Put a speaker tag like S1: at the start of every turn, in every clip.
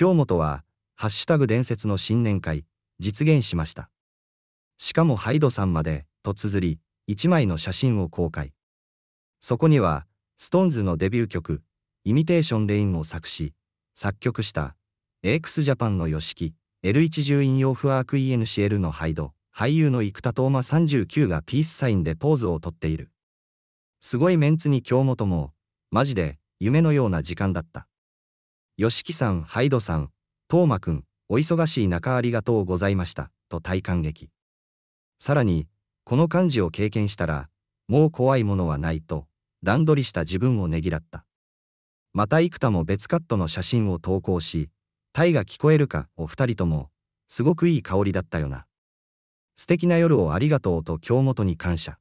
S1: 京本は、ハッシュタグ伝説の新年会、実現しました。しかもハイドさんまで、と綴り、1枚の写真を公開。そこには、ストーンズのデビュー曲、イミテーション・レインを作詞、作曲した、a スジャパンの吉木、L110 引用フアーク ENCL のハイド、俳優の生田斗真39がピースサインでポーズをとっている。すごいメンツに京本も、マジで、夢のような時間だった。吉木さん、ハイドさん、トーマくん、お忙しい中ありがとうございました、と大感激。さらに、この漢字を経験したら、もう怖いものはないと、段取りした自分をねぎらった。また幾多も別カットの写真を投稿し、タイが聞こえるかお二人とも、すごくいい香りだったよな。素敵な夜をありがとうと京本に感謝。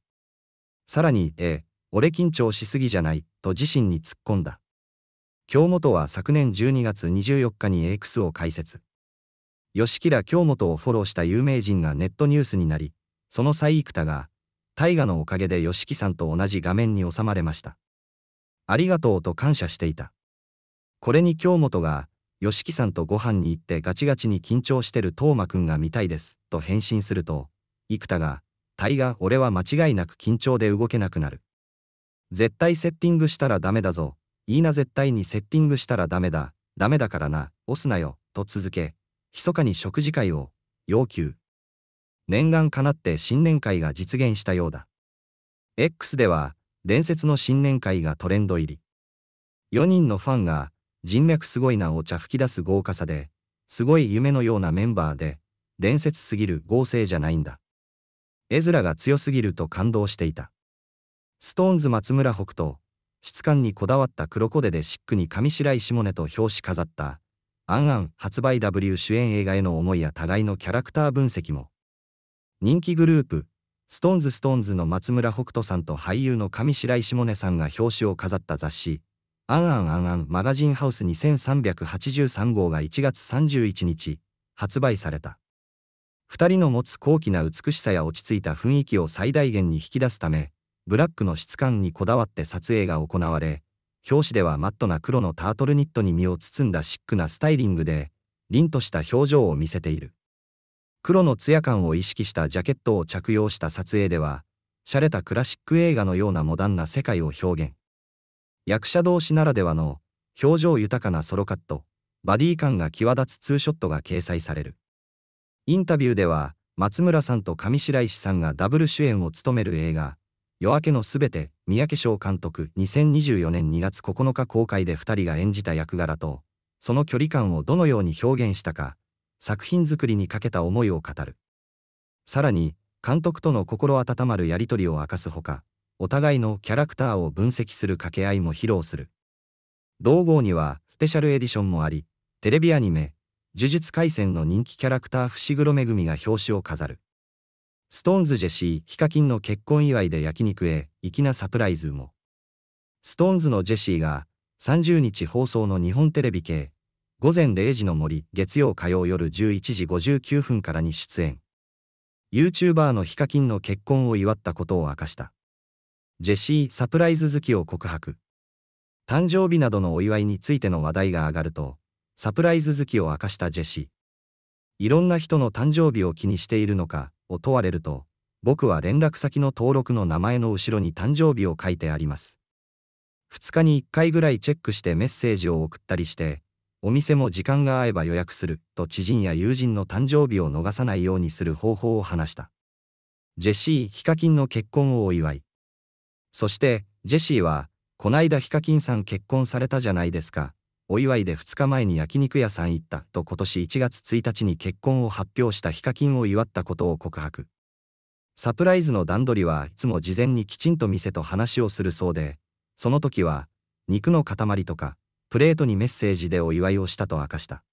S1: さらに、ええ、俺緊張しすぎじゃない、と自身に突っ込んだ。京本は昨年12月24日に X を開設。吉木ら京本をフォローした有名人がネットニュースになり、その際幾多が、大河のおかげで吉木さんと同じ画面に収まれました。ありがとうと感謝していた。これに京本が、吉木さんとご飯に行ってガチガチに緊張してる東馬くんが見たいです、と返信すると、幾多が、大河俺は間違いなく緊張で動けなくなる。絶対セッティングしたらダメだぞ、いいな絶対にセッティングしたらダメだ、ダメだからな、押すなよ、と続け、密かに食事会を、要求。念願かなって新年会が実現したようだ。X では、伝説の新年会がトレンド入り。4人のファンが、人脈すごいなお茶吹き出す豪華さで、すごい夢のようなメンバーで、伝説すぎる合成じゃないんだ。絵面が強すぎると感動していた。ストーンズ松村北斗、質感にこだわった黒コデでシックに上白石萌音と表紙飾った、アンアン発売 W 主演映画への思いや互いのキャラクター分析も。人気グループ、ストーンズストーンズの松村北斗さんと俳優の上白石萌音さんが表紙を飾った雑誌、アンアンアンアンマガジンハウス2383号が1月31日、発売された。二人の持つ高貴な美しさや落ち着いた雰囲気を最大限に引き出すため、ブラックの質感にこだわって撮影が行われ、表紙ではマットな黒のタートルニットに身を包んだシックなスタイリングで、凛とした表情を見せている。黒のツヤ感を意識したジャケットを着用した撮影では、洒落たクラシック映画のようなモダンな世界を表現。役者同士ならではの表情豊かなソロカット、バディ感が際立つツーショットが掲載される。インタビューでは、松村さんと上白石さんがダブル主演を務める映画、夜明けのすべて、三宅翔監督2024年2月9日公開で2人が演じた役柄と、その距離感をどのように表現したか、作品作りにかけた思いを語る。さらに、監督との心温まるやりとりを明かすほか、お互いのキャラクターを分析する掛け合いも披露する。同号にはスペシャルエディションもあり、テレビアニメ、呪術廻戦の人気キャラクター伏黒恵が表紙を飾る。ストーンズジェシー・ヒカキンの結婚祝いで焼肉へ、粋なサプライズも。ストーンズのジェシーが、30日放送の日本テレビ系、午前0時の森、月曜火曜夜11時59分からに出演。YouTuber のヒカキンの結婚を祝ったことを明かした。ジェシー・サプライズ好きを告白。誕生日などのお祝いについての話題が上がると、サプライズ好きを明かしたジェシー。いろんな人の誕生日を気にしているのか、を問われると、僕は連絡先の登録の名前の後ろに誕生日を書いてあります。2日に1回ぐらいチェックしてメッセージを送ったりして、お店も時間が合えば予約すると知人や友人の誕生日を逃さないようにする方法を話した。ジェシー・ヒカキンの結婚をお祝い。そして、ジェシーは、こないだヒカキンさん結婚されたじゃないですか。お祝いで2日前に焼肉屋さん行ったと今年1月1日に結婚を発表したヒカキンを祝ったことを告白。サプライズの段取りはいつも事前にきちんと店と話をするそうで、その時は、肉の塊とか、プレートにメッセージでお祝いをしたと明かした。